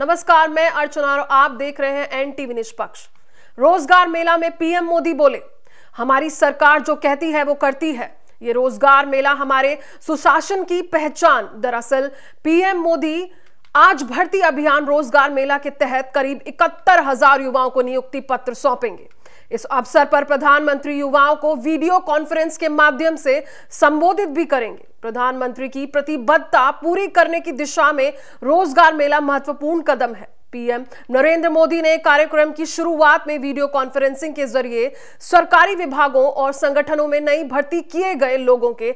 नमस्कार मैं अर्चना और आप देख रहे हैं एन टीवी निष्पक्ष रोजगार मेला में पीएम मोदी बोले हमारी सरकार जो कहती है वो करती है ये रोजगार मेला हमारे सुशासन की पहचान दरअसल पीएम मोदी आज भर्ती अभियान रोजगार मेला के तहत करीब इकहत्तर हजार युवाओं को नियुक्ति पत्र सौंपेंगे इस अवसर पर प्रधानमंत्री युवाओं को वीडियो कॉन्फ्रेंस के माध्यम से संबोधित भी करेंगे प्रधानमंत्री की प्रतिबद्धता पूरी करने की दिशा में रोजगार मेला महत्वपूर्ण कदम है पीएम नरेंद्र मोदी ने कार्यक्रम की शुरुआत में वीडियो कॉन्फ्रेंसिंग के जरिए सरकारी विभागों और संगठनों में नई भर्ती किए गए लोगों के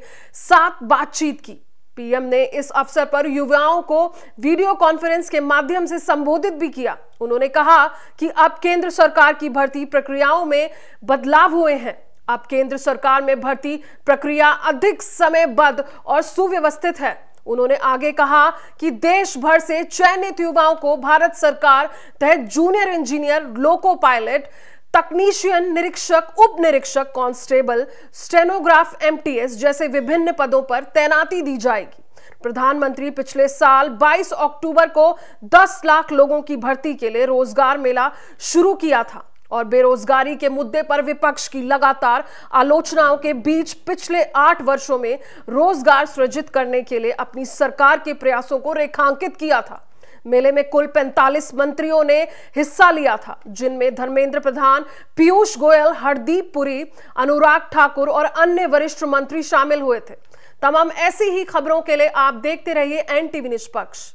साथ बातचीत की पीएम ने इस अवसर पर युवाओं को वीडियो कॉन्फ्रेंस के माध्यम से संबोधित भी किया उन्होंने कहा कि अब केंद्र सरकार की भर्ती प्रक्रियाओं में बदलाव हुए हैं अब केंद्र सरकार में भर्ती प्रक्रिया अधिक समयबद्ध और सुव्यवस्थित है उन्होंने आगे कहा कि देश भर से चयनित युवाओं को भारत सरकार तहत जूनियर इंजीनियर लोको पायलट तकनीशियन निरीक्षक उप निरीक्षक कांस्टेबल स्टेनोग्राफ एमटीएस जैसे विभिन्न पदों पर तैनाती दी जाएगी प्रधानमंत्री पिछले साल 22 अक्टूबर को 10 लाख लोगों की भर्ती के लिए रोजगार मेला शुरू किया था और बेरोजगारी के मुद्दे पर विपक्ष की लगातार आलोचनाओं के बीच पिछले आठ वर्षों में रोजगार सृजित करने के लिए अपनी सरकार के प्रयासों को रेखांकित किया था मेले में कुल 45 मंत्रियों ने हिस्सा लिया था जिनमें धर्मेंद्र प्रधान पीयूष गोयल हरदीप पुरी अनुराग ठाकुर और अन्य वरिष्ठ मंत्री शामिल हुए थे तमाम ऐसी ही खबरों के लिए आप देखते रहिए एन टीवी निष्पक्ष